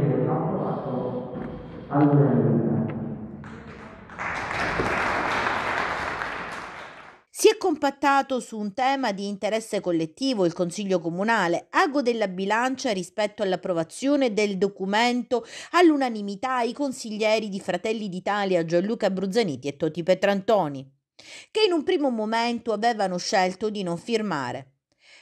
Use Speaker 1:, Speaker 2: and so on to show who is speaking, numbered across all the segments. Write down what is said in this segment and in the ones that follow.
Speaker 1: che l'ha provato all'unanimità. Si è compattato su un tema di interesse collettivo il Consiglio Comunale, ago della bilancia rispetto all'approvazione del documento all'unanimità i consiglieri di Fratelli d'Italia Gianluca Bruzzaniti e Toti Petrantoni, che in un primo momento avevano scelto di non firmare.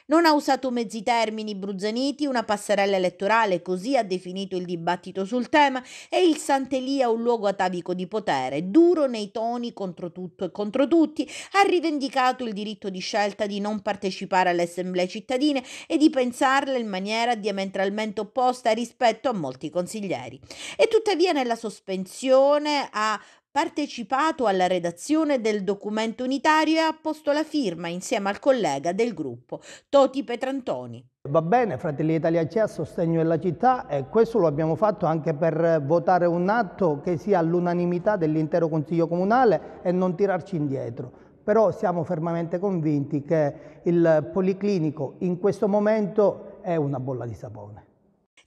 Speaker 1: Non ha usato mezzi termini bruzzaniti, una passerella elettorale, così ha definito il dibattito sul tema, e il Sant'Elia un luogo atavico di potere, duro nei toni contro tutto e contro tutti, ha rivendicato il diritto di scelta di non partecipare alle assemblee cittadine e di pensarle in maniera diametralmente opposta rispetto a molti consiglieri. E tuttavia nella sospensione ha partecipato alla redazione del documento unitario e ha posto la firma insieme al collega del gruppo, Toti Petrantoni.
Speaker 2: Va bene, Fratelli Italia c'è a sostegno della città e questo lo abbiamo fatto anche per votare un atto che sia all'unanimità dell'intero Consiglio Comunale e non tirarci indietro. Però siamo fermamente convinti che il Policlinico in questo momento è una bolla di sapone.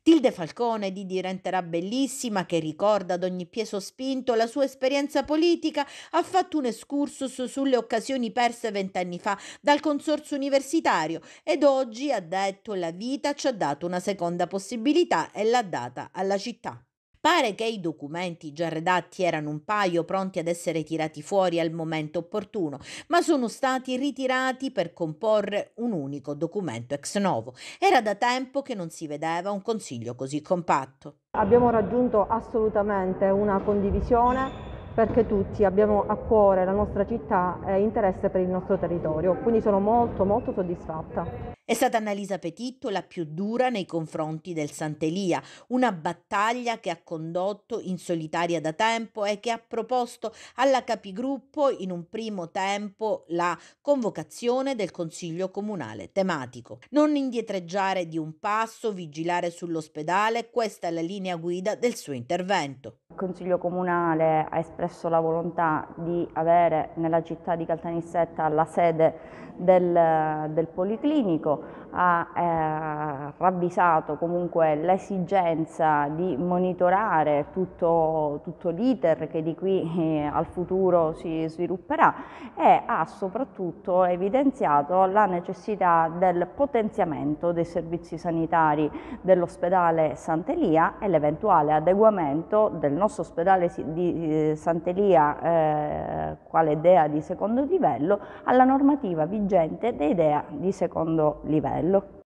Speaker 1: Tilde Falcone di diventerà bellissima che ricorda ad ogni pieso spinto la sua esperienza politica, ha fatto un excursus sulle occasioni perse vent'anni fa dal consorzio universitario ed oggi ha detto la vita ci ha dato una seconda possibilità e l'ha data alla città. Pare che i documenti già redatti erano un paio pronti ad essere tirati fuori al momento opportuno, ma sono stati ritirati per comporre un unico documento ex novo. Era da tempo che non si vedeva un consiglio così compatto. Abbiamo
Speaker 3: raggiunto assolutamente una condivisione perché tutti abbiamo a cuore la nostra città e interesse per il nostro territorio, quindi sono molto molto soddisfatta.
Speaker 1: È stata Annalisa Petitto la più dura nei confronti del Sant'Elia, una battaglia che ha condotto in solitaria da tempo e che ha proposto alla capigruppo in un primo tempo la convocazione del Consiglio Comunale tematico. Non indietreggiare di un passo, vigilare sull'ospedale, questa è la linea guida del suo intervento. Il Consiglio Comunale ha
Speaker 3: espresso la volontà di avere nella città di Caltanissetta la sede del, del Policlinico ha eh, ravvisato comunque l'esigenza di monitorare tutto, tutto l'iter che di qui eh, al futuro si svilupperà e ha soprattutto evidenziato la necessità del potenziamento dei servizi sanitari dell'ospedale Sant'Elia e l'eventuale adeguamento del nostro ospedale di eh, Sant'Elia eh, quale DEA di secondo livello alla normativa vigente dei DEA di secondo livello. look